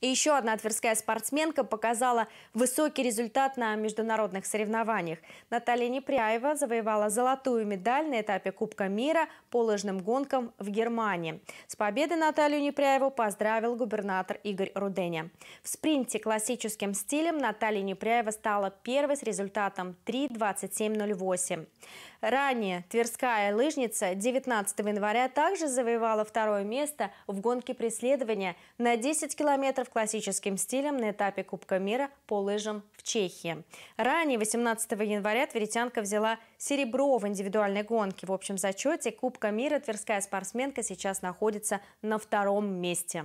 И еще одна тверская спортсменка показала высокий результат на международных соревнованиях. Наталья Непряева завоевала золотую медаль на этапе Кубка мира по лыжным гонкам в Германии. С победы Наталью Непряеву поздравил губернатор Игорь Руденя. В спринте классическим стилем Наталья Непряева стала первой с результатом 3.27.08. Ранее тверская лыжница 19 января также завоевала второе место в гонке преследования на 10 километров классическим стилем на этапе Кубка мира по лыжам в Чехии. Ранее, 18 января, тверитянка взяла серебро в индивидуальной гонке. В общем зачете Кубка мира тверская спортсменка сейчас находится на втором месте.